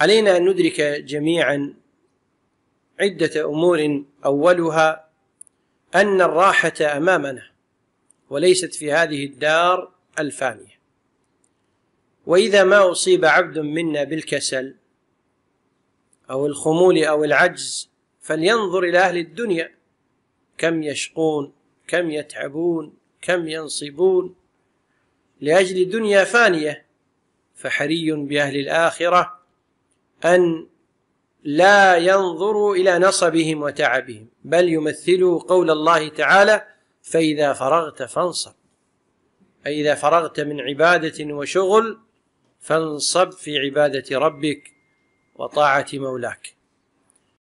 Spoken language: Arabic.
علينا أن ندرك جميعا عدة أمور أولها أن الراحة أمامنا وليست في هذه الدار الفانية وإذا ما أصيب عبد منا بالكسل أو الخمول أو العجز فلينظر إلى أهل الدنيا كم يشقون كم يتعبون كم ينصبون لأجل دنيا فانية فحري بأهل الآخرة أن لا ينظروا إلى نصبهم وتعبهم بل يمثلوا قول الله تعالى فإذا فرغت فانصب أي إذا فرغت من عبادة وشغل فانصب في عبادة ربك وطاعة مولاك